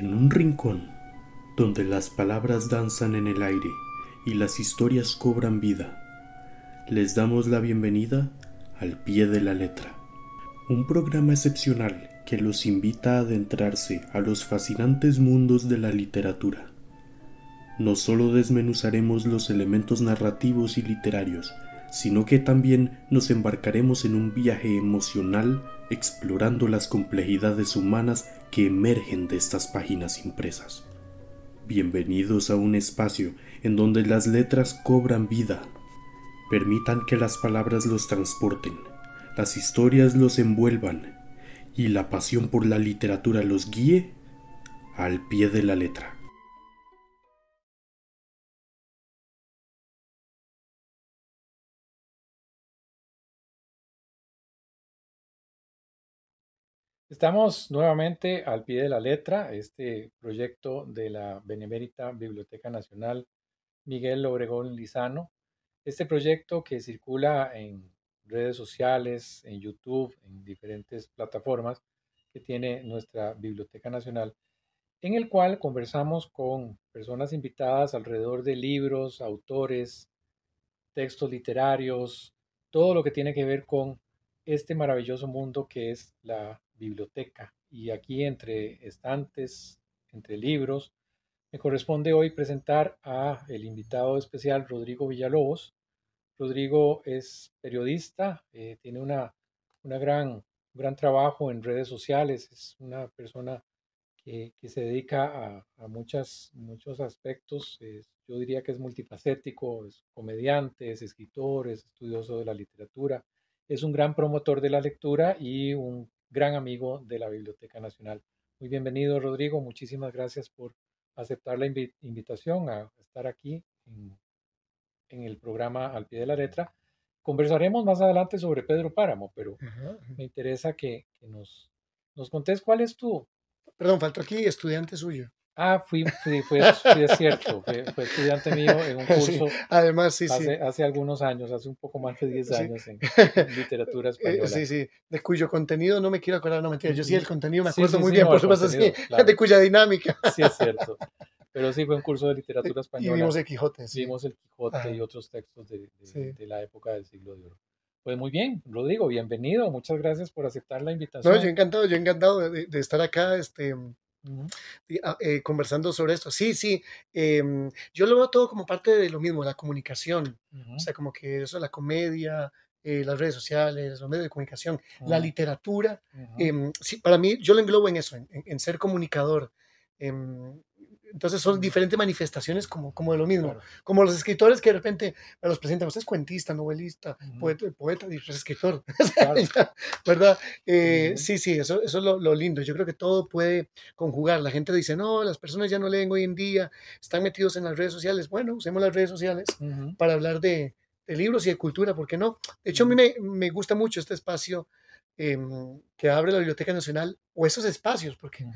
en un rincón donde las palabras danzan en el aire y las historias cobran vida. Les damos la bienvenida al pie de la letra. Un programa excepcional que los invita a adentrarse a los fascinantes mundos de la literatura. No solo desmenuzaremos los elementos narrativos y literarios, sino que también nos embarcaremos en un viaje emocional explorando las complejidades humanas que emergen de estas páginas impresas. Bienvenidos a un espacio en donde las letras cobran vida. Permitan que las palabras los transporten, las historias los envuelvan y la pasión por la literatura los guíe al pie de la letra. Estamos nuevamente al pie de la letra, este proyecto de la Benemérita Biblioteca Nacional Miguel Obregón Lizano. Este proyecto que circula en redes sociales, en YouTube, en diferentes plataformas que tiene nuestra Biblioteca Nacional, en el cual conversamos con personas invitadas alrededor de libros, autores, textos literarios, todo lo que tiene que ver con este maravilloso mundo que es la biblioteca. Y aquí entre estantes, entre libros, me corresponde hoy presentar a el invitado especial Rodrigo Villalobos. Rodrigo es periodista, eh, tiene una, gran, un gran trabajo en redes sociales, es una persona que, se dedica a, muchos aspectos. yo diría que es multifacético, es comediante, es escritor, es estudioso de la literatura, es un gran promotor de la lectura y un gran amigo de la Biblioteca Nacional. Muy bienvenido, Rodrigo. Muchísimas gracias por aceptar la invitación a estar aquí en, el programa Al pie de la letra. Conversaremos más adelante sobre Pedro Páramo, pero me interesa que, nos, nos contés cuál es tu... Perdón, faltó aquí estudiante suyo. Ah, fui, fui, es cierto, fue, estudiante mío en un curso. además, sí, hace, sí. Hace algunos años, hace un poco más de 10 años en, literatura eh, eh, española. Sí, sí, de cuyo contenido no me quiero acordar, no mentira, yo sí el contenido me acuerdo muy bien, por supuesto, sí, de cuya dinámica. Sí, es cierto. Pero sí, fue un curso de eh, literatura española. Y vimos el Quijote. Vimos el Quijote y otros textos de, de, la época del siglo de oro. Pues muy bien, lo digo, bienvenido. Muchas gracias por aceptar la invitación. No, yo encantado, yo encantado de, de estar acá. Este, Ah, eh, conversando sobre esto. Sí, sí, em, yo lo veo todo como parte de lo mismo, la comunicación, o sea, como que eso, la comedia, eh, las redes sociales, los medios de comunicación, la literatura, em, sí, para mí yo lo englobo en eso, en, en ser comunicador. Em, entonces son diferentes manifestaciones como, como de lo mismo. Como los escritores que de repente me los presentan, usted es cuentista, novelista, poeta, y es pues, escritor. ¿Verdad? Eh, sí, sí, eso, eso es lo, lindo. Yo creo que todo puede conjugar. La gente dice, no, las personas ya no leen hoy en día, están metidos en las redes sociales. Bueno, usemos las redes sociales para hablar de, libros y de cultura, ¿por qué no? De hecho, a mí me, me gusta mucho este espacio Em, que abre la Biblioteca Nacional o esos espacios, porque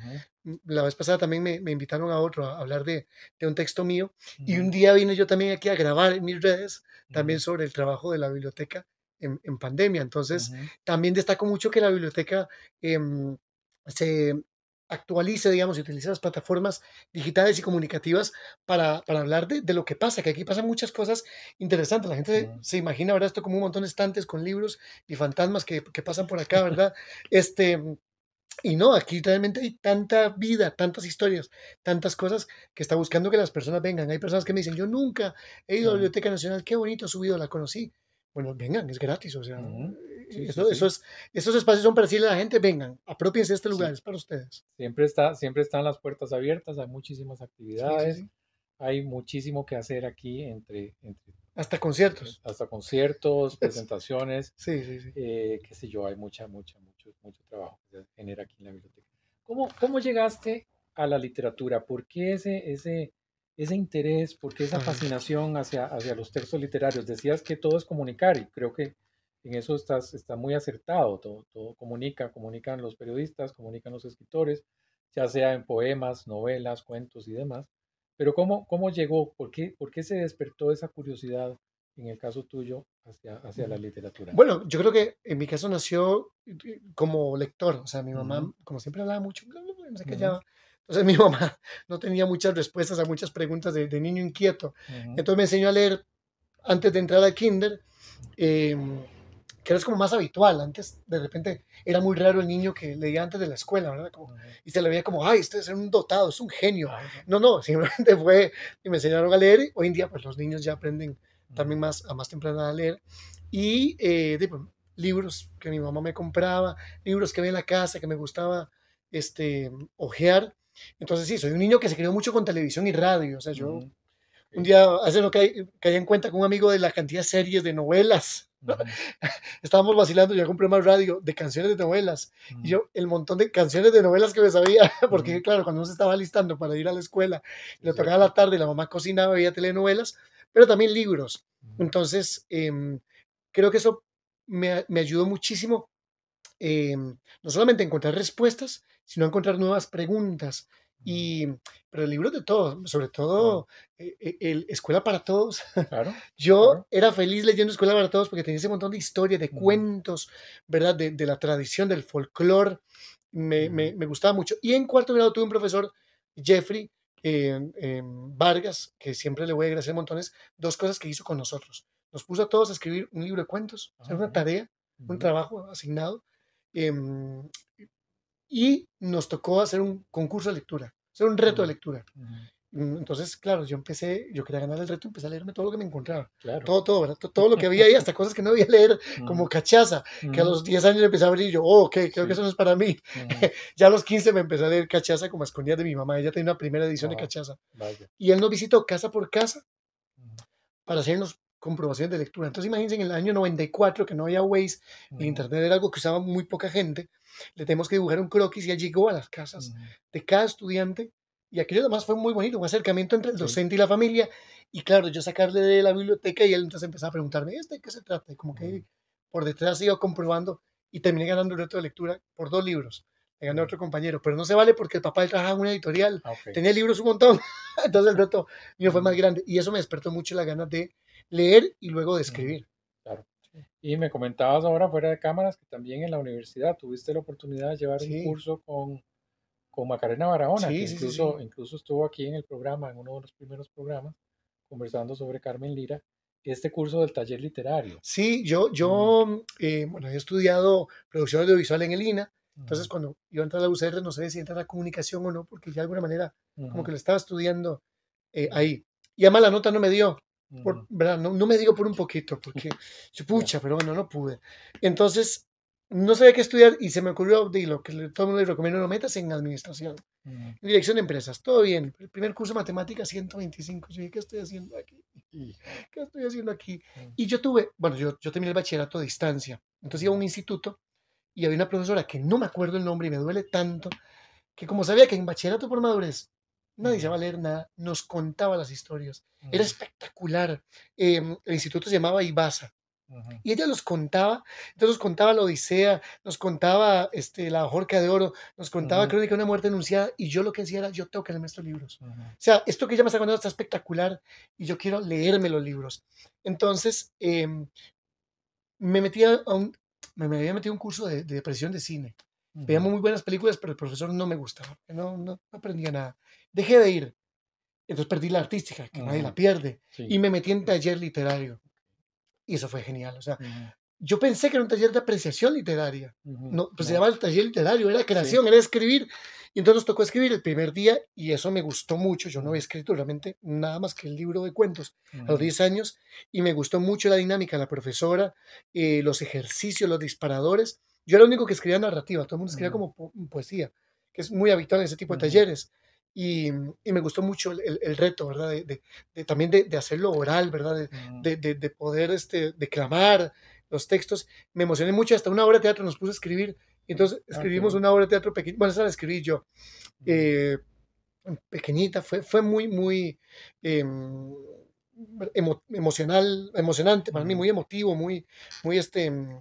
la vez pasada también me, invitaron a otro a hablar de, un texto mío y un día vine yo también aquí a grabar en mis redes también sobre el trabajo de la biblioteca en, pandemia. Entonces, también destaco mucho que la biblioteca em, se actualice, digamos, y utilice las plataformas digitales y comunicativas para, hablar de, lo que pasa, que aquí pasan muchas cosas interesantes. La gente se, imagina ahora esto como un montón de estantes con libros y fantasmas que, pasan por acá, ¿verdad? este, y no, aquí realmente hay tanta vida, tantas historias, tantas cosas que está buscando que las personas vengan. Hay personas que me dicen, yo nunca he ido a la Biblioteca Nacional, qué bonito subido, la conocí. Bueno, vengan, es gratis, o sea, eso, es, esos espacios son para decirle a la gente, vengan, de este lugar, es para ustedes. Siempre, está, siempre están las puertas abiertas, hay muchísimas actividades, hay muchísimo que hacer aquí entre... entre hasta conciertos. Hasta conciertos, presentaciones. Sí, sí, sí. Eh, qué sé yo, hay mucha, mucha, mucho, mucho trabajo que se genera aquí en la biblioteca. ¿Cómo, cómo llegaste a la literatura? ¿Por qué ese, ese, ese interés, por qué esa fascinación hacia, hacia los textos literarios? Decías que todo es comunicar y creo que en eso estás, está muy acertado, todo, todo comunica, comunican los periodistas, comunican los escritores, ya sea en poemas, novelas, cuentos y demás. Pero ¿cómo, cómo llegó? ¿Por qué, ¿Por qué se despertó esa curiosidad en el caso tuyo hacia, hacia la literatura? Bueno, yo creo que en mi caso nació eh, como lector, o sea, mi mamá, como siempre hablaba mucho, no se callaba. Entonces mi mamá no tenía muchas respuestas a muchas preguntas de, niño inquieto. Entonces me enseñó a leer antes de entrar al kinder. Eh, que era como más habitual. Antes, de repente, era muy raro el niño que leía antes de la escuela, ¿verdad? Y se le veía como, ay, este es un dotado, es un genio. No, no, simplemente fue y me enseñaron a leer. Hoy en día, pues los niños ya aprenden también más a más temprana a leer. Y de, eh, libros que mi mamá me compraba, libros que había en la casa, que me gustaba este, ojear. Entonces, sí, soy un niño que se crió mucho con televisión y radio. O sea, yo un día hace lo que hay caí en cuenta con un amigo de la cantidad de series, de novelas Estábamos vacilando, yo compré más radio de canciones de novelas. Y yo, el montón de canciones de novelas que me sabía, porque claro, cuando uno se estaba listando para ir a la escuela, le tocaba la tarde, la mamá cocinaba, veía telenovelas, pero también libros. Entonces, em, creo que eso me, me ayudó muchísimo, em, no solamente a encontrar respuestas, sino a encontrar nuevas preguntas. Y, pero el libro de todos, sobre todo eh, eh, el, Escuela para Todos. Yo era feliz leyendo Escuela para Todos porque tenía ese montón de historia de cuentos, ¿verdad? De, de, la tradición, del folclore. Me, me, gustaba mucho. Y en cuarto grado tuve un profesor, Jeffrey em, em, Vargas, que siempre le voy a agradecer montones, dos cosas que hizo con nosotros. Nos puso a todos a escribir un libro de cuentos, uh una tarea, un trabajo asignado. Eh, y nos tocó hacer un concurso de lectura, hacer un reto de lectura. Mm, entonces, claro, yo empecé, yo quería ganar el reto, empecé a leerme todo lo que me encontraba. Todo, todo, ¿verdad? Todo, lo que había ahí, hasta cosas que no había leer, como cachaza, que a los 10 años empecé a abrir y yo, oh, ok, creo que eso no es para mí. ya a los 15 me empecé a leer cachaza como escondida de mi mamá. Ella tenía una primera edición de ah, cachaza. Y él nos visitó casa por casa para hacernos comprobación de lectura. Entonces imagínense en el año 94 que no había Waze, el Internet era algo que usaba muy poca gente, le tenemos que dibujar un croquis y allí llegó a las casas de cada estudiante y aquello además fue muy bonito, un acercamiento entre el docente y la familia y claro, yo sacarle de la biblioteca y él entonces empezaba a preguntarme, ¿este qué se trata? Y como que por detrás iba comprobando y terminé ganando el reto de lectura por dos libros. Le gané a otro compañero, pero no se vale porque el papá él trabajaba en una editorial, ah, tenía libros un montón, entonces el reto mío fue más grande y eso me despertó mucho la ganas de leer y luego describir. Claro. Y me comentabas ahora fuera de cámaras que también en la universidad tuviste la oportunidad de llevar un curso con, con Macarena Barahona, que incluso, incluso estuvo aquí en el programa, en uno de los primeros programas, conversando sobre Carmen Lira este curso del taller literario. Sí, yo, yo mm. Mm, eh, bueno, he estudiado producción audiovisual en el INA, entonces cuando yo entré a la UCR no sé si entrar a comunicación o no, porque de alguna manera como que lo estaba estudiando eh, ahí. Y además la nota no me dio, ¿verdad? No, me digo por un poquito, porque pucha, pero bueno, no pude. Entonces, no sabía qué estudiar y se me ocurrió, digo lo que todo el mundo le recomiendo, no metas en administración, dirección de empresas, todo bien. El primer curso de matemáticas, 125. Yo dije, ¿qué estoy haciendo aquí? ¿Qué estoy haciendo aquí? Mm. Y yo tuve, bueno, yo, yo terminé el bachillerato a distancia. Entonces iba a un instituto y había una profesora que no me acuerdo el nombre y me duele tanto, que como sabía que en bachillerato por madurez Nadie se va a leer nada, nos contaba las historias. Era mm. espectacular. Em, el instituto se llamaba Ibasa. Y ella los contaba, entonces nos contaba la Odisea, nos contaba este, la Jorca de Oro, nos contaba creo que Crónica de una muerte anunciada, y yo lo que decía era, yo tengo que leerme estos libros. O sea, esto que ella me está contando está espectacular, y yo quiero leerme los libros. Entonces, em, me metí a un, me había metido un curso de, de, depresión de cine. Veíamos muy buenas películas, pero el profesor no me gustaba. No, no aprendía nada. Dejé de ir. Entonces perdí la artística, que nadie la pierde. Y me metí en taller literario. Y eso fue genial. O sea, yo pensé que era un taller de apreciación literaria. No, pues se llamaba el taller literario, era creación, era escribir. Y entonces tocó escribir el primer día y eso me gustó mucho. Yo no había escrito realmente nada más que el libro de cuentos a los 10 años y me gustó mucho la dinámica, la profesora, eh, los ejercicios, los disparadores. Yo era el único que escribía narrativa, todo el mundo escribía como mm, poesía, que es muy habitual en ese tipo de talleres. Y, me gustó mucho el, reto, ¿verdad? De, también de, hacerlo oral, ¿verdad? De, poder este, declamar los textos. Me emocioné mucho, hasta una obra de teatro nos puse a escribir. Entonces ah, escribimos una obra de teatro pequeña, bueno, esa la escribí yo, eh, pequeñita, fue, fue muy, muy em, emocional, emocionante para mí, muy emotivo, muy, muy este, em,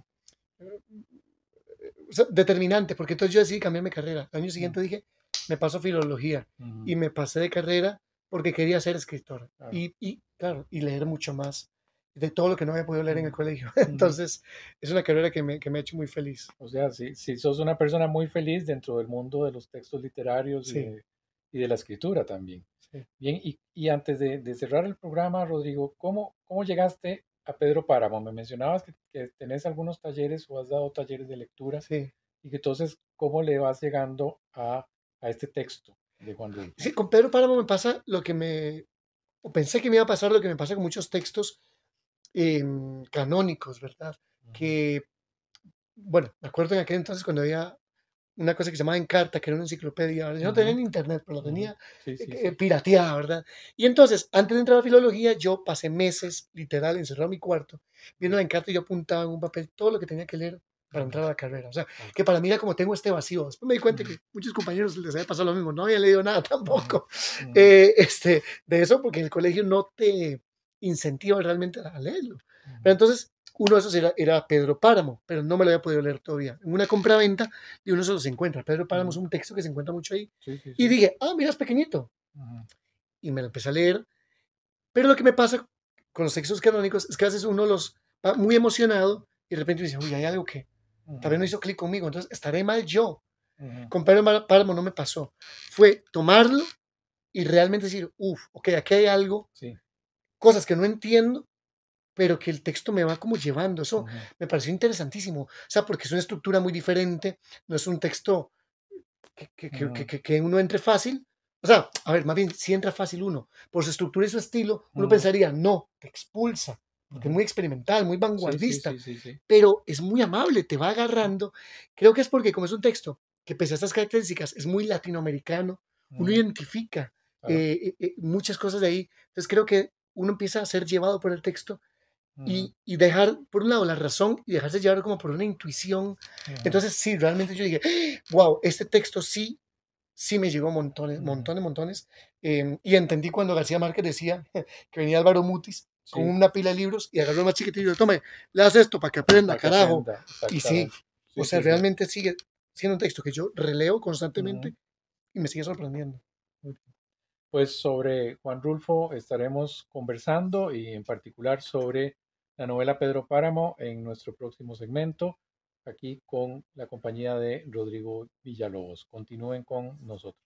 determinante, porque entonces yo decidí cambiar mi carrera. El año siguiente mm. dije, me paso filología y me pasé de carrera porque quería ser escritor y, claro, y leer mucho más de todo lo que no había podido leer en el colegio. Entonces, es una carrera que me, que ha hecho muy feliz. O sea, si, si, sos una persona muy feliz dentro del mundo de los textos literarios y, de, la escritura también. Bien, y, antes de, de, cerrar el programa, Rodrigo, ¿cómo, cómo llegaste a Pedro Páramo. Me mencionabas que, tenés algunos talleres o has dado talleres de lectura. Sí. Y que entonces, ¿cómo le vas llegando a, este texto de Juan Luis? Sí, con Pedro Páramo me pasa lo que me... pensé que me iba a pasar lo que me pasa con muchos textos em, canónicos, ¿verdad? Que, bueno, me acuerdo en aquel entonces cuando había una cosa que se llamaba Encarta, que era una enciclopedia, yo no tenía internet, pero lo tenía eh, eh, pirateada, ¿verdad? Y entonces, antes de entrar a filología, yo pasé meses, literal, encerrado en mi cuarto, viendo la Encarta y yo apuntaba en un papel todo lo que tenía que leer para entrar a la carrera. O sea, ah, que para mí era como tengo este vacío. Después me di cuenta que muchos compañeros les había pasado lo mismo, no había leído nada tampoco eh, este, de eso, porque en el colegio no te incentiva realmente a leerlo. Pero entonces, uno de esos era, Pedro Páramo, pero no me lo había podido leer todavía. En una compra-venta y uno se encuentra. Pedro Páramo es un texto que se encuentra mucho ahí. Y dije, ah, mira, es pequeñito. Y me lo empecé a leer. Pero lo que me pasa con los textos canónicos es que a veces uno los va muy emocionado y de repente dice, uy, hay algo que tal vez no hizo clic conmigo, entonces estaré mal yo. Con Pedro Páramo no me pasó. Fue tomarlo y realmente decir, uff, ok, aquí hay algo, sí. cosas que no entiendo, pero que el texto me va como llevando. Eso me pareció interesantísimo. O sea, porque es una estructura muy diferente, no es un texto que, que, que, que uno entre fácil. O sea, a ver, más bien, si entra fácil uno, por su estructura y su estilo, uno pensaría, no, te expulsa, porque es muy experimental, muy vanguardista, pero es muy amable, te va agarrando. Creo que es porque como es un texto que pese a estas características es muy latinoamericano, uno identifica eh, eh, eh, muchas cosas de ahí. Entonces creo que uno empieza a ser llevado por el texto y, y, dejar, por un lado, la razón y dejarse llevar como por una intuición. Entonces, sí, realmente yo dije, wow, este texto sí, sí me llegó montones, montones, montones. Em, y entendí cuando García Márquez decía que venía Álvaro Mutis con una pila de libros y agarró el más chiquitito y dijo, tome, le haz esto para que aprenda, carajo. y sí, o sea, realmente sigue siendo un texto que yo releo constantemente y me sigue sorprendiendo pues sobre Juan Rulfo estaremos conversando y en particular sobre la novela Pedro Páramo en nuestro próximo segmento, aquí con la compañía de Rodrigo Villalobos. Continúen con nosotros.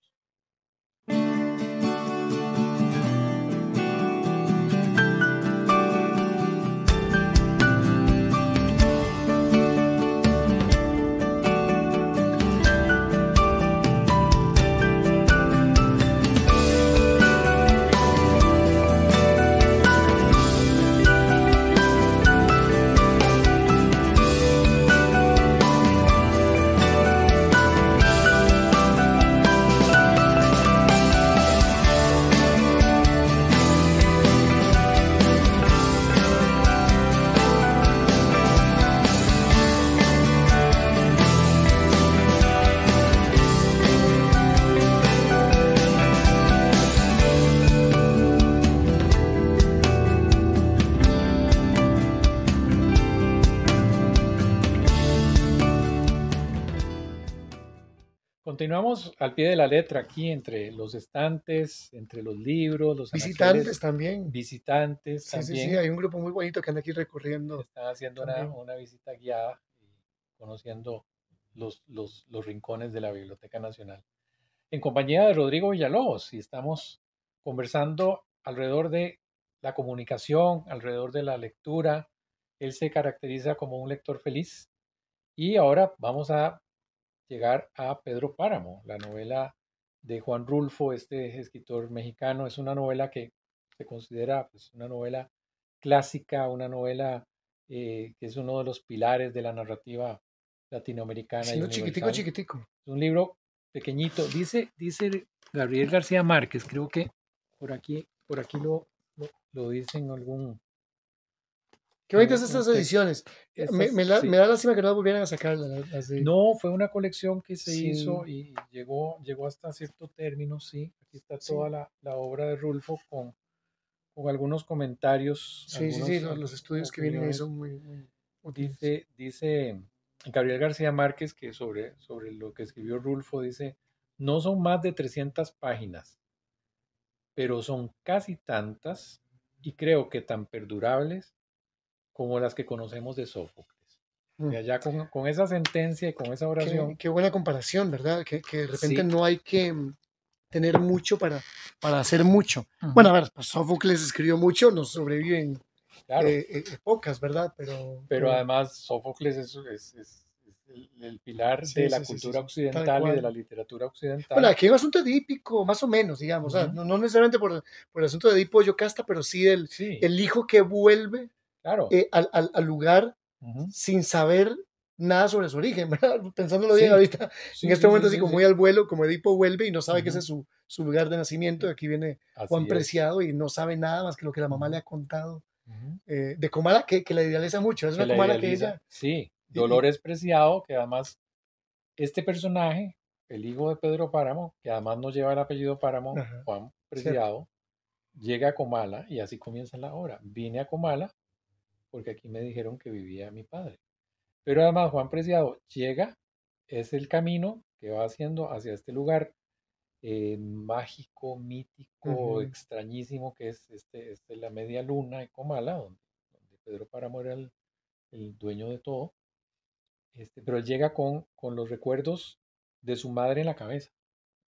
continuamos al pie de la letra aquí entre los estantes, entre los libros, los visitantes también. Visitantes sí, también. Sí, sí, hay un grupo muy bonito que anda aquí recorriendo. Están haciendo una, visita guiada y conociendo los, los, los rincones de la Biblioteca Nacional. En compañía de Rodrigo Villalobos y estamos conversando alrededor de la comunicación, alrededor de la lectura. Él se caracteriza como un lector feliz y ahora vamos a llegar a Pedro Páramo, la novela de Juan Rulfo, este escritor mexicano. Es una novela que se considera pues, una novela clásica, una novela eh, que es uno de los pilares de la narrativa latinoamericana. Sí, un chiquitico, chiquitico. Es un libro pequeñito. Dice, dice Gabriel García Márquez, creo que por aquí, por aquí lo, lo, lo dice en algún, Qué bonitas estas ediciones. me, me, da lástima que no las volvieran a sacar. No, fue una colección que se hizo y llegó, llegó hasta cierto término, sí. Aquí está toda la, obra de Rulfo con, con algunos comentarios. Sí, sí, sí, los, estudios que vienen ahí son muy, Dice, dice Gabriel García Márquez que sobre, sobre lo que escribió Rulfo dice, no son más de 300 páginas, pero son casi tantas y creo que tan perdurables como las que conocemos de Sófocles. Mm. Y allá con, con, esa sentencia y con esa oración. Qué, buena comparación, ¿verdad? Que, que de repente no hay que mm, tener mucho para, para hacer mucho. Bueno, a ver, pues, Sófocles escribió mucho, nos sobreviven claro. Eh, eh, ¿verdad? Pero, pero además Sófocles es, es, el, pilar de la cultura occidental y de la literatura occidental. Bueno, aquí hay un asunto edípico, más o menos, digamos, no, necesariamente por, por, el asunto de Edipo Casta pero sí del el hijo que vuelve claro. Eh, al, lugar sin saber nada sobre su origen, ¿verdad? Pensándolo bien ahorita, en este momento así como muy al vuelo, como Edipo vuelve y no sabe que ese es su, lugar de nacimiento, aquí viene Juan Preciado y no sabe nada más que lo que la mamá le ha contado. Eh, de Comala, que, la idealiza mucho, es una Comala que ella... Sí, Dolores Preciado, que además este personaje, el hijo de Pedro Páramo, que además no lleva el apellido Páramo, Juan Preciado, llega a Comala y así comienza la obra. viene a Comala porque aquí me dijeron que vivía mi padre. Pero además Juan Preciado llega, es el camino que va haciendo hacia este lugar eh, mágico, mítico, extrañísimo que es este, este, la media luna de Comala, donde, Pedro Paramo era el, dueño de todo. Este, pero él llega con, con los recuerdos de su madre en la cabeza,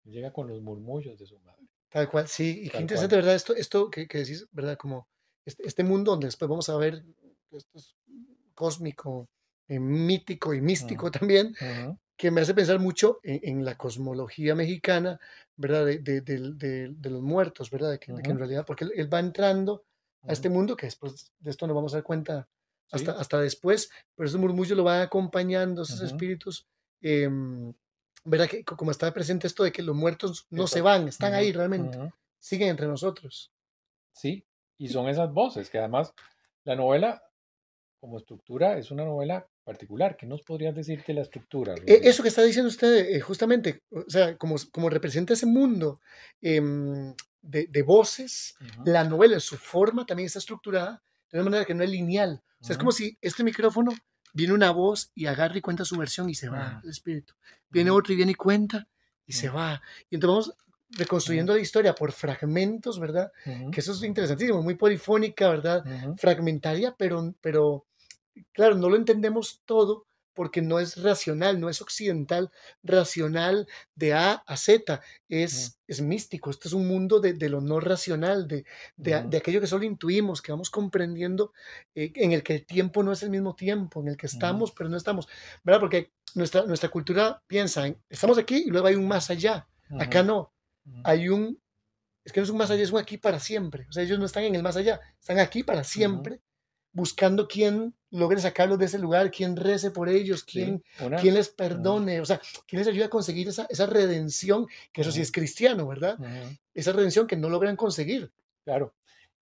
llega con los murmullos de su madre. Tal cual, sí, y qué interesante, ¿verdad? Esto, esto que, que, decís, ¿verdad? Como este, este mundo donde después vamos a ver esto es cósmico, eh, mítico y místico también, que me hace pensar mucho en, la cosmología mexicana, ¿verdad? De, los muertos, ¿verdad? Que, en realidad, porque él, va entrando a este mundo, que después de esto nos vamos a dar cuenta hasta, hasta después, pero ese murmullo lo va acompañando, esos espíritus. Em, ¿verdad? Que, como está presente esto de que los muertos no se van, están ahí realmente, siguen entre nosotros. Sí, y son esas voces que además la novela como estructura es una novela particular. ¿Qué nos podrías decir de la estructura? E, eso que está diciendo usted, eh, justamente, o sea, como, como representa ese mundo em, de, de, voces, la novela en su forma también está estructurada de una manera que no es lineal. O sea, es como si este micrófono viene una voz y agarra y cuenta su versión y se va ah. el espíritu. Viene otro y viene y cuenta y se va. Y entonces vamos reconstruyendo la historia por fragmentos, ¿verdad? Que eso es interesantísimo, muy polifónica, ¿verdad? Fragmentaria, pero, pero claro, no lo entendemos todo porque no es racional, no es occidental, racional de A a Z, es, místico, esto es un mundo de, de lo no racional, de, aquello que solo intuimos, que vamos comprendiendo, eh, en el que el tiempo no es el mismo tiempo, en el que estamos, pero no estamos, ¿verdad? Porque nuestra, nuestra cultura piensa en, estamos aquí y luego hay un más allá, acá no, hay un, es que no es un más allá, es un aquí para siempre, o sea, ellos no están en el más allá, están aquí para siempre buscando quién logre sacarlos de ese lugar, quién rece por ellos, quién, quién les perdone, o sea, quién les ayuda a conseguir esa, esa redención, que eso sí es cristiano, ¿verdad? esa redención que no logran conseguir. Claro.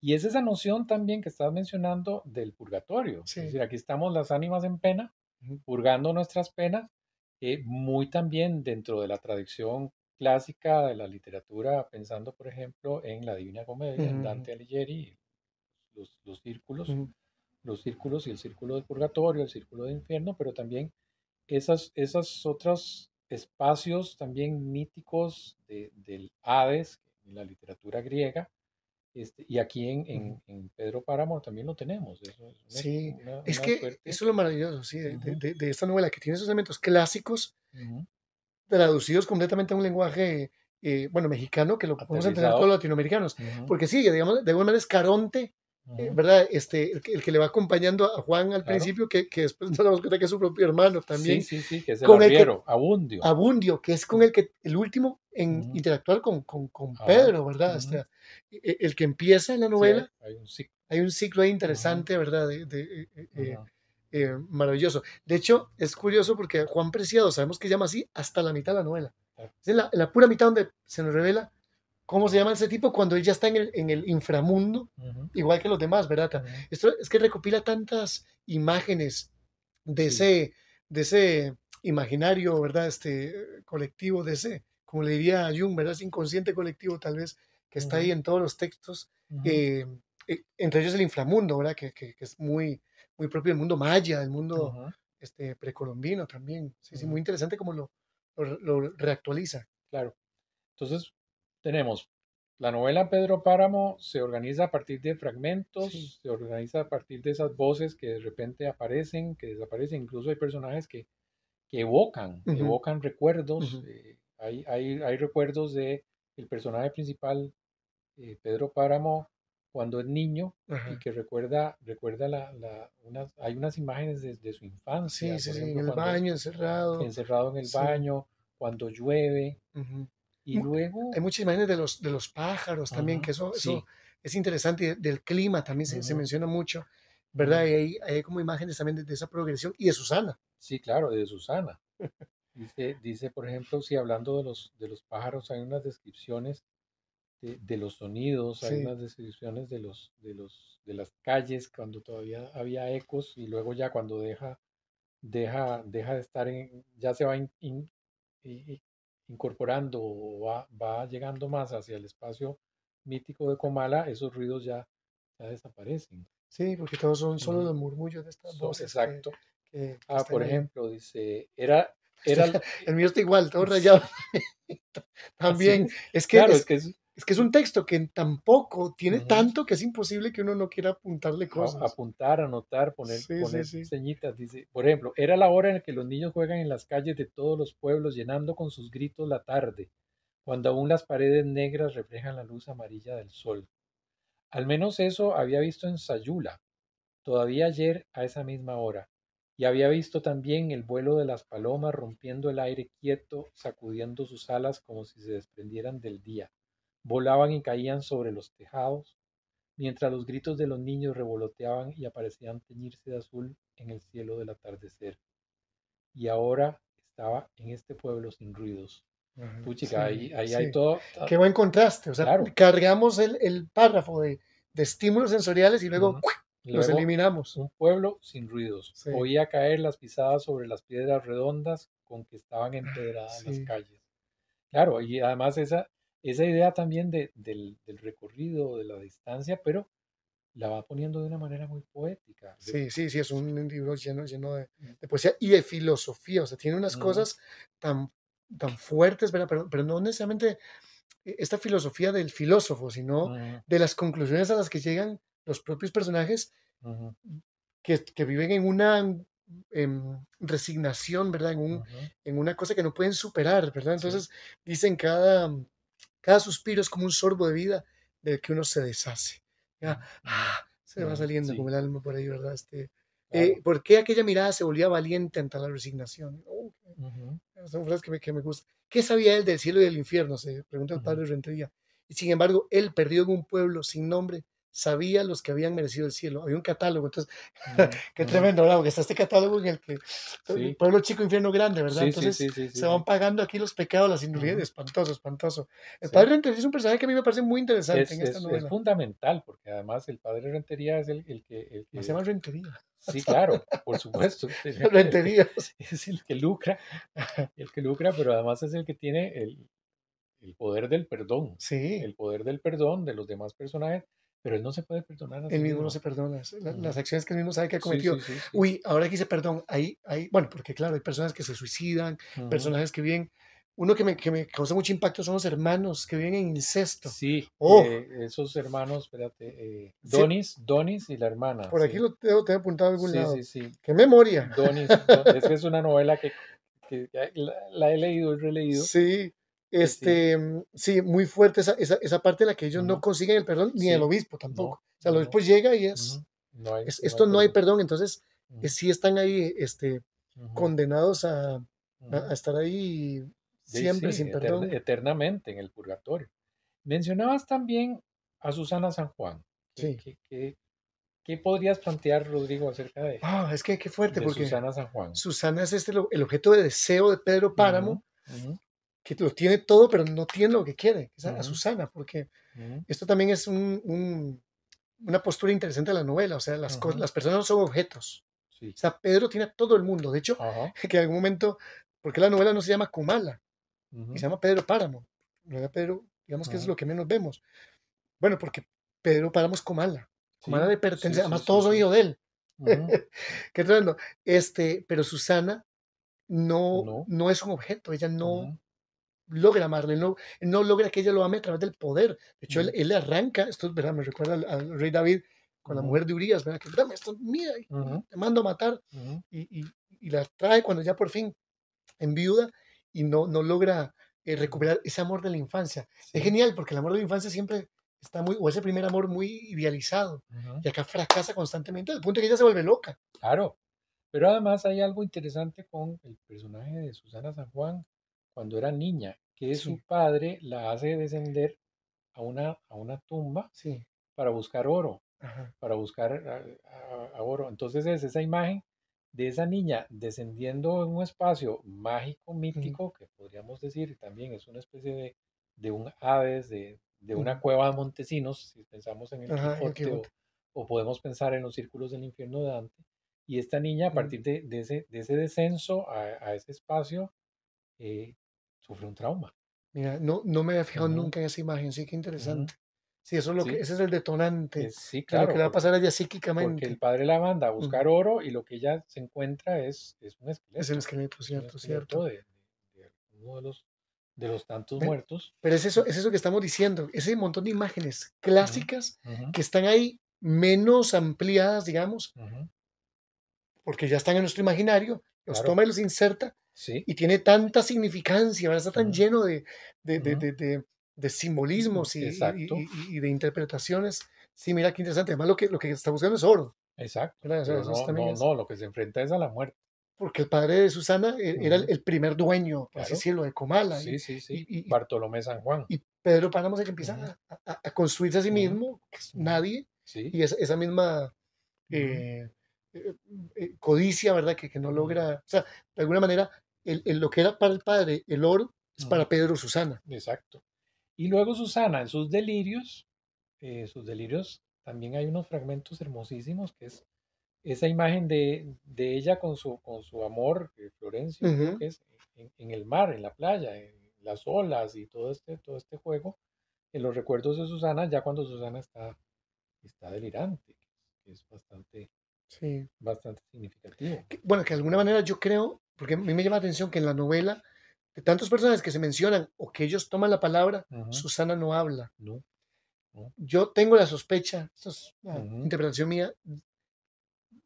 Y es esa noción también que estás mencionando del purgatorio. Es decir, aquí estamos las ánimas en pena, purgando nuestras penas, muy también dentro de la tradición clásica de la literatura, pensando, por ejemplo, en la Divina Comedia, -huh. Dante Alighieri, los, los círculos los círculos y el círculo del purgatorio, el círculo del infierno, pero también esas, esas otros espacios también míticos del Hades, en la literatura griega, este, y aquí en, en, Pedro Páramo también lo tenemos. sí, es que eso es lo maravilloso sí, de, de, esta novela, que tiene esos elementos clásicos traducidos completamente a un lenguaje, eh, bueno, mexicano, que lo podemos entender todos los latinoamericanos. Porque sí, digamos, de alguna manera es Caronte eh, ¿verdad? Este, el que, le va acompañando a Juan al principio, que, que, después nos damos cuenta que es su propio hermano también. Sí, que Abundio. Abundio, que es con el que el último en interactuar con, con, con ah, Pedro, ¿verdad? Eh, eh, el, que empieza en la novela. hay, un ciclo. hay un interesante, ¿verdad? De, maravilloso. De hecho, es curioso porque Juan Preciado, sabemos que llama así hasta la mitad de la novela. Es en la pura mitad donde se nos revela ¿Cómo se llama ese tipo? Cuando él ya está en el, inframundo, igual que los demás, ¿verdad? Esto es que recopila tantas imágenes de, ese, de ese imaginario, ¿verdad? Este colectivo, de ese, como le diría a Jung, ¿verdad? Ese inconsciente colectivo, tal vez, que está ahí en todos los textos, eh, eh, entre ellos el inframundo, ¿verdad? Que, que, es muy, muy propio del mundo maya, del mundo este, precolombino también. Sí, sí, muy interesante cómo lo, lo, lo reactualiza. Claro. Entonces, tenemos la novela Pedro Páramo se organiza a partir de fragmentos, se organiza a partir de esas voces que de repente aparecen, que desaparecen. Incluso hay personajes que, que evocan, evocan recuerdos. Eh, hay, hay, hay, recuerdos de el personaje principal, eh, Pedro Páramo, cuando es niño y que recuerda, recuerda la, la hay unas imágenes de, su infancia. Sí, en el baño, encerrado. Encerrado en el baño, cuando llueve. Y luego... Hay muchas imágenes de los, de los pájaros también, que eso, es interesante, del clima también se, menciona mucho, ¿verdad? hay, como imágenes también de, esa progresión y de Susana. Sí, claro, de Susana. Dice, dice por ejemplo, si hablando de los, de los pájaros, hay unas descripciones de, los sonidos, hay unas descripciones de, los, de, los, de las calles cuando todavía había ecos y luego ya cuando deja, deja, deja de estar en, ya se va en incorporando o va, llegando más hacia el espacio mítico de Comala, esos ruidos ya, desaparecen. Sí, porque todos son solo los murmullos de estas Exacto. ah, por ejemplo, dice, era... era... el mío está igual, todo rayado. También, es que... es que es, es que es un texto que tampoco tiene tanto que es imposible que uno no quiera apuntarle cosas. apuntar, anotar, poner, señitas. Dice, por ejemplo, era la hora en que los niños juegan en las calles de todos los pueblos, llenando con sus gritos la tarde, cuando aún las paredes negras reflejan la luz amarilla del sol. Al menos eso había visto en Sayula, todavía ayer a esa misma hora, y había visto también el vuelo de las palomas rompiendo el aire quieto, sacudiendo sus alas como si se desprendieran del día volaban y caían sobre los tejados, mientras los gritos de los niños revoloteaban y aparecían teñirse de azul en el cielo del atardecer. Y ahora estaba en este pueblo sin ruidos. Puchica, ahí, hay todo. Qué buen contraste. O sea, cargamos el, el párrafo de, de, estímulos sensoriales y luego, los eliminamos. Un pueblo sin ruidos. Oía caer las pisadas sobre las piedras redondas con que estaban ah, empedradas las calles. Claro, y además esa, esa idea también del, recorrido, de la distancia, pero la va poniendo de una manera muy poética. Sí, sí, sí, es un libro lleno, lleno mm. de, poesía y de filosofía, o sea, tiene unas cosas tan, tan fuertes, Pero, no necesariamente eh, esta filosofía del filósofo, sino de las conclusiones a las que llegan los propios personajes que, viven en una em, resignación, ¿verdad? En, una cosa que no pueden superar, ¿verdad? Entonces dicen cada cada suspiro es como un sorbo de vida del que uno se deshace. ah, se va saliendo como el alma por ahí, ¿verdad? Este, eh, ¿Por qué aquella mirada se volvía valiente ante la resignación? Son frases que me, gustan. ¿Qué sabía él del cielo y del infierno? Se pregunta el padre Rentería. Y sin embargo, él perdió en un pueblo sin nombre, sabía los que habían merecido el cielo. Había un catálogo, entonces, mm, qué tremendo, ¿verdad? Porque está este catálogo en el que pueblo chico, infierno grande, ¿verdad? entonces, se van pagando aquí los pecados, las indulgencias, espantoso, espantoso. El padre Rentería es un personaje que a mí me parece muy interesante es, en esta novela. Es fundamental, porque además el padre Rentería es el, el que... Pues se llama Rentería. Sí, claro, por supuesto. Rentería. Es el que lucra, el que lucra, pero además es el que tiene el, el poder del perdón. Sí. El poder del perdón de los demás personajes pero él no se puede perdonar. él mismo no se perdona. Las acciones que él mismo sabe que ha cometido. Uy, ahora aquí dice perdón, hay, bueno, porque claro, hay personas que se suicidan, personajes que vienen. Uno que me, que causa mucho impacto son los hermanos que viven en incesto. Sí, oh. eh, esos hermanos, espérate, eh, Donis, Donis y la hermana. Por aquí lo tengo, te apuntado algún lado. Sí, sí, sí. ¡Qué memoria! Donis, es una novela que, la, la, he leído y releído. Sí. Este, mm, sí. muy fuerte esa, esa, parte en la que ellos no consiguen el perdón, ni el obispo tampoco. o sea, el obispo llega y es, no esto no hay perdón, entonces sí están ahí este, condenados a, estar ahí siempre sin perdón. eternamente en el purgatorio. Mencionabas también a Susana San Juan. Sí. Que, ¿Qué podrías plantear, Rodrigo, acerca de Ah, es que qué fuerte, porque Susana San Juan. Susana es este, el objeto de deseo de Pedro Páramo, que lo tiene todo, pero no tiene lo que quiere, es a, Susana, porque esto también es un, una postura interesante de la novela, o sea, las, las personas no son objetos. Sí. O sea, Pedro tiene a todo el mundo, de hecho, que en algún momento, porque la novela no se llama Kumala, se llama Pedro Páramo, no Pedro, digamos que es lo que menos vemos. Bueno, porque Pedro Páramo es Kumala, Kumala le pertenece, además todos son hijos de él. Qué raro. Este, pero Susana no, no, es un objeto, ella no, logra amarle, no, no logra que ella lo ame a través del poder. De hecho, él, mm. le arranca, esto me recuerda al, rey David con la mujer de Urias, ¿verdad? que dame esto te mando a matar, y, la trae cuando ya por fin en viuda y no, no logra eh, recuperar ese amor de la infancia. Es genial porque el amor de la infancia siempre está muy, o ese primer amor muy idealizado, y acá fracasa constantemente, al punto que ella se vuelve loca. Claro, pero además hay algo interesante con el personaje de Susana San Juan, cuando era niña, que su padre la hace descender a una, a una tumba sí. para buscar oro, para buscar oro. Entonces es esa imagen de esa niña descendiendo en un espacio mágico, mítico, que podríamos decir también es una especie de, de un Hades, de, de una cueva de Montesinos, si pensamos en el Ajá, O, podemos pensar en los círculos del infierno de Dante. Y esta niña, a partir de, de ese, ese, descenso a, a ese espacio, eh, sufre un trauma. Mira, no, no me había fijado nunca en esa imagen, sí que interesante. Sí, eso es lo que, ese es el detonante. sí, claro. lo que va a pasar a psíquicamente. Porque el padre la manda a mm. buscar oro y lo que ella se encuentra es, es un esqueleto. Es el esqueleto, cierto, cierto. De, uno de los, de los tantos muertos. Pero es eso, es eso que estamos diciendo, ese montón de imágenes clásicas que están ahí menos ampliadas, digamos, porque ya están en nuestro imaginario, los toma y los inserta Sí. Y tiene tanta significancia, ¿verdad? está tan lleno de, de, de, de de simbolismos y, y, de interpretaciones. Sí, mira qué interesante. Además, lo que, lo que está buscando es oro. Exacto. no, no, lo que se enfrenta es a la muerte. Porque el padre de Susana eh, era el primer dueño, claro. así decirlo, de Comala. Sí, sí, sí. Y, Bartolomé San Juan. Y Pedro Páramo es el que empieza a, construirse a sí mismo, que es nadie. Y esa, esa misma eh, eh, codicia, ¿verdad? Que, que no logra, o sea, de alguna manera el, lo que era para el padre el oro es para Pedro Susana. Exacto. Y luego Susana, en sus delirios, eh, sus delirios, también hay unos fragmentos hermosísimos que es esa imagen de, ella con su, con su amor, eh, Florencio, en, el mar, en la playa, en las olas y todo este, todo este juego, en los recuerdos de Susana, ya cuando Susana está, está delirante, que es bastante, bastante significativo. Bueno, que de alguna manera yo creo porque a mí me llama la atención que en la novela, de tantos personajes que se mencionan o que ellos toman la palabra, Susana no habla. No. Yo tengo la sospecha, esta es interpretación mía,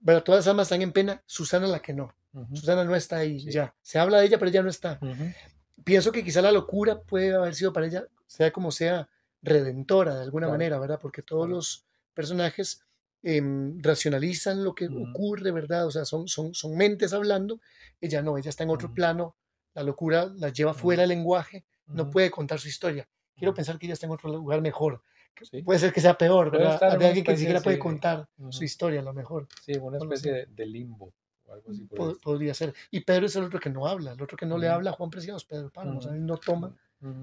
pero todas las almas están en pena, Susana la que no. Susana no está ahí ya. Se habla de ella, pero ella no está. Pienso que quizá la locura puede haber sido para ella, sea como sea, redentora de alguna manera, ¿verdad? Porque todos los personajes Em, racionalizan lo que ocurre, ¿verdad? O sea, son, son, son mentes hablando, ella no, ella está en otro plano, la locura la lleva fuera del lenguaje, no puede contar su historia. Quiero pensar que ella está en otro lugar mejor. Puede ser que sea peor, ¿verdad? De alguien que ni siquiera puede contar su historia, a lo mejor. Sí, una especie de limbo. podría ser. Y Pedro es el otro que no habla, el otro que no le habla a Juan Preciados, Pedro Páramo, no toma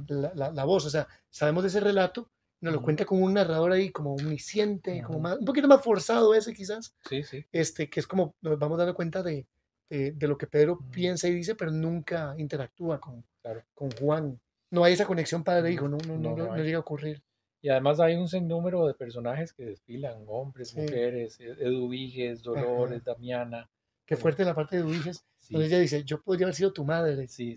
la, voz. O sea, sabemos de ese relato, nos lo cuenta como un narrador ahí, como omnisciente, como más, un poquito más forzado ese quizás. Sí, sí. Este, que es como nos vamos dando cuenta de, lo que Pedro piensa y dice, pero nunca interactúa con, con Juan. No hay esa conexión padre-hijo, no, no, no, llega a ocurrir. Y además hay un sinnúmero de personajes que desfilan, hombres, mujeres, e-, Eduviges Dolores, Damiana, Qué fuerte la parte de Ulises. Donde ella dice, yo podría haber sido tu madre. Sí,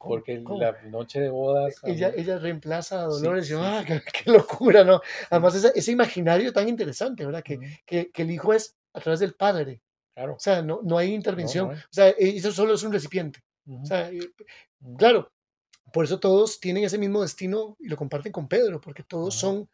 Porque en la noche de bodas... E-, ella, reemplaza a Dolores y dice ah, qué, locura, ¿no? Además, ese, imaginario tan interesante, ¿verdad? Que, el hijo es a través del padre. Claro. O sea, no, hay intervención. o sea, e-, eso solo es un recipiente. claro, por eso todos tienen ese mismo destino y lo comparten con Pedro, porque todos son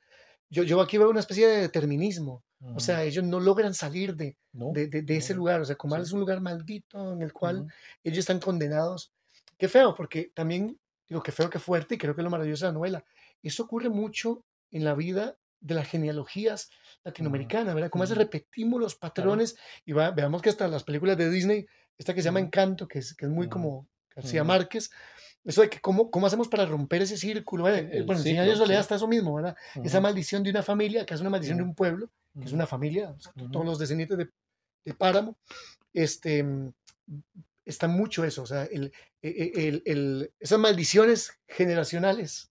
yo, yo aquí veo una especie de determinismo. O mm. sea, ellos no logran salir de, de, ese lugar. O sea, como es un lugar maldito en el cual ellos están condenados. Qué feo, porque también, digo, qué feo, qué fuerte, y creo que lo maravilloso de la novela. Eso ocurre mucho en la vida de las genealogías mm, latinoamericanas, ¿verdad? Como uh repetimos los patrones y veamos que hasta las películas de Disney, esta que se llama Encanto, que es, que es muy como García Márquez, eso de que cómo, cómo hacemos para romper ese círculo. bueno, en el Señor de sí. está eso mismo, ¿verdad? Esa maldición de una familia, que es una maldición de un pueblo, que es una familia, todos los descendientes de, de, Páramo, este, está mucho eso. O sea, el, e, e, el, esas maldiciones generacionales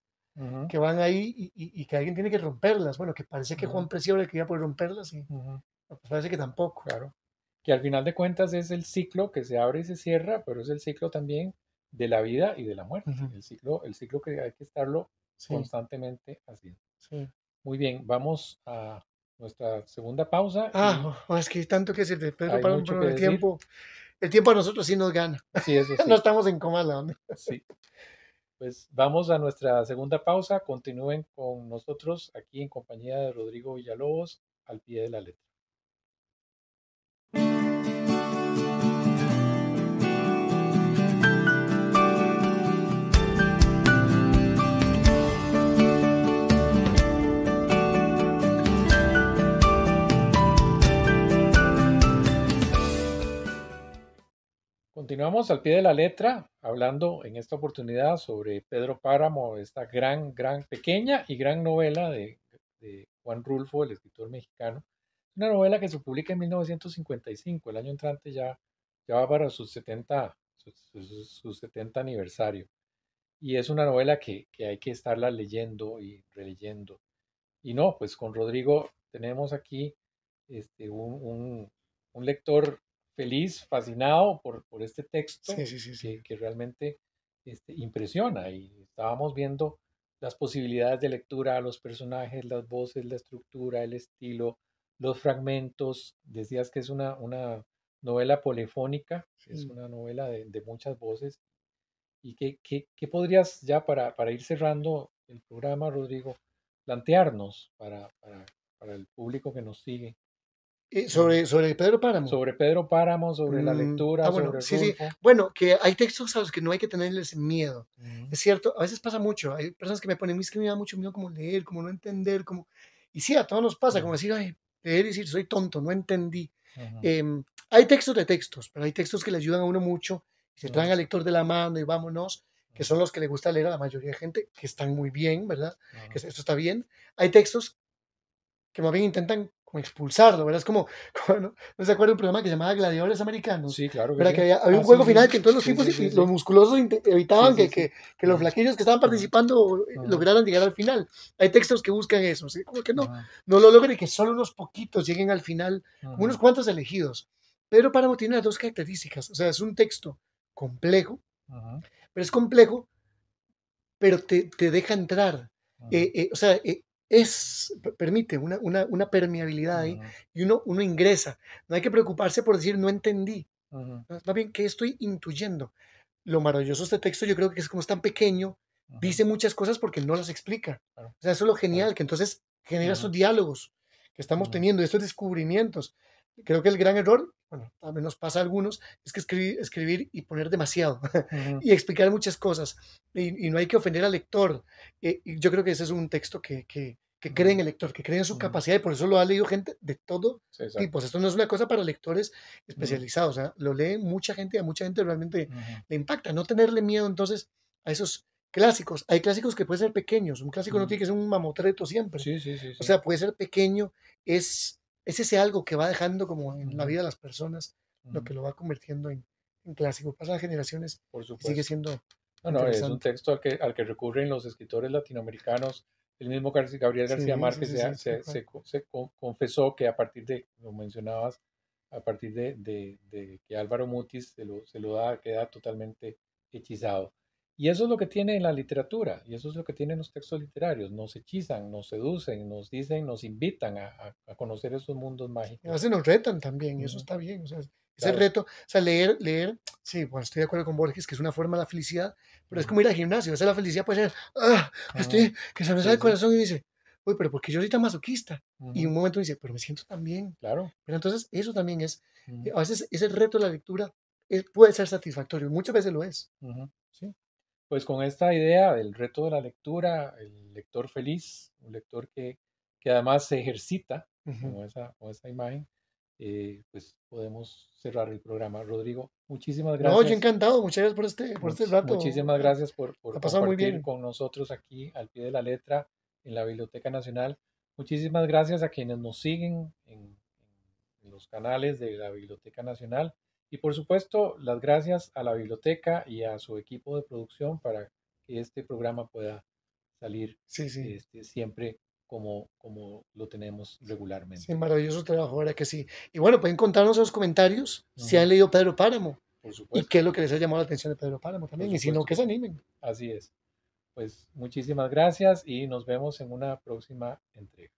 que van ahí y, que alguien tiene que romperlas. Bueno, que parece que Juan Precio era el que poder romperlas y pues parece que tampoco. Claro. Que al final de cuentas es el ciclo que se abre y se cierra, pero es el ciclo también de la vida y de la muerte. el, ciclo, el ciclo que hay que estarlo constantemente haciendo. Muy bien, vamos a nuestra segunda pausa. Ah, oh, es que tanto que decir, Pedro, para un el tiempo. El tiempo a nosotros sí nos gana. no estamos en coma, la onda. Sí. Pues vamos a nuestra segunda pausa. Continúen con nosotros aquí en compañía de Rodrigo Villalobos al pie de la letra. Continuamos al pie de la letra, hablando en esta oportunidad sobre Pedro Páramo, esta gran, gran, pequeña y gran novela de, Juan Rulfo, el escritor mexicano. Una novela que se publica en 1955, el año entrante ya, ya va para su 70, su, 70 aniversario. Y es una novela que, que hay que estarla leyendo y releyendo. Y no, pues con Rodrigo tenemos aquí este, un, un, un lector feliz, fascinado por, este texto que, realmente este, impresiona. Y estábamos viendo las posibilidades de lectura, los personajes, las voces, la estructura, el estilo, los fragmentos. Decías que es una, una novela polifónica, es una novela de, muchas voces. ¿Y qué, podrías ya para, ir cerrando el programa, Rodrigo, plantearnos para, para el público que nos sigue? Eh, sobre, sobre Pedro Páramo. Sobre Pedro Páramo, sobre la mm, lectura. Ah, bueno, sobre Bueno, que hay textos a los que no hay que tenerles miedo. Es cierto, a veces pasa mucho. Hay personas que me ponen, es que me da mucho miedo como leer, como no entender, como... Y sí, a todos nos pasa, como decir, ay, leer y decir, soy tonto, no entendí. Em, hay textos de textos, pero hay textos que le ayudan a uno mucho, que se traen al lector de la mano y vámonos, que son los que le gusta leer a la mayoría de gente, que están muy bien, ¿verdad? Que esto está bien. Hay textos que más bien intentan como expulsarlo, ¿verdad? Es como, ¿no? se acuerda de un programa que se llamaba Gladiadores Americanos? Sí, claro. Que, que había, un ah, juego final que todos los los musculosos evitaban que, que, que, los flaquillos que estaban participando lograran llegar al final. Hay textos que buscan eso, ¿sí? Como que no, no lo logren y que solo unos poquitos lleguen al final, unos cuantos elegidos. Pero Páramo tiene las dos características, o sea, es un texto complejo, pero es complejo, pero te, te deja entrar. Eh, eh, o sea, eh, es, permite una, una, permeabilidad y uno, uno ingresa. No hay que preocuparse por decir no entendí. está bien, ¿qué estoy intuyendo? Lo maravilloso de este texto yo creo que es como es tan pequeño, dice muchas cosas porque no las explica. O sea, eso es lo genial, que entonces genera esos diálogos que estamos teniendo, estos descubrimientos. Creo que el gran error, bueno, al menos pasa a algunos, es que escribir, escribir y poner demasiado y explicar muchas cosas. Y, no hay que ofender al lector. Eh, y yo creo que ese es un texto que, que, que cree en el lector, que cree en su capacidad y por eso lo ha leído gente de todo sí, tipo. Esto no es una cosa para lectores especializados. o sea, Lo lee mucha gente y a mucha gente realmente le impacta. No tenerle miedo entonces a esos clásicos. Hay clásicos que pueden ser pequeños. Un clásico no tiene que ser un mamotreto siempre. sí Sí, sí, o sea, puede ser pequeño. Es es ese algo que va dejando como en la vida de las personas lo que lo va convirtiendo en, clásico. Pasan generaciones Por Y sigue siendo. No, es un texto al que, al que recurren los escritores latinoamericanos. El mismo Gabriel García Márquez se, confesó que a partir de, lo mencionabas, a partir de, que Álvaro Mutis se lo, se lo da, queda totalmente hechizado. Y eso es lo que tiene la literatura, y eso es lo que tienen los textos literarios. Nos hechizan, nos seducen, nos dicen, nos invitan a, conocer esos mundos mágicos. A veces nos retan también, y eso está bien. O sea, ese reto, o sea, leer, leer, sí, bueno, estoy de acuerdo con Borges, que es una forma de la felicidad, pero es como ir al gimnasio. Esa la felicidad puede ser, ah, ah que se me sale el corazón y dice, uy, pero porque yo soy tan masoquista. Y un momento dice, pero me siento tan bien. Claro. Pero entonces eso también es, eh, a veces ese reto de la lectura eh, puede ser satisfactorio, muchas veces lo es. Sí pues con esta idea del reto de la lectura, el lector feliz, un lector que, que además se ejercita esa, imagen, eh, pues podemos cerrar el programa. Rodrigo, muchísimas gracias. No, yo encantado, muchas gracias por este, por este rato. Muchísimas gracias por, pasar muy bien. con nosotros aquí al pie de la letra en la Biblioteca Nacional. Muchísimas gracias a quienes nos siguen en los canales de la Biblioteca Nacional. Y por supuesto, las gracias a la biblioteca y a su equipo de producción para que este programa pueda salir este, siempre como, como lo tenemos regularmente. Sí, maravilloso trabajo, ahora que sí. Y bueno, pueden contarnos en los comentarios si han leído Pedro Páramo. Y qué es lo que les ha llamado la atención de Pedro Páramo también. Y si no, que se animen. Así es. Pues muchísimas gracias y nos vemos en una próxima entrega.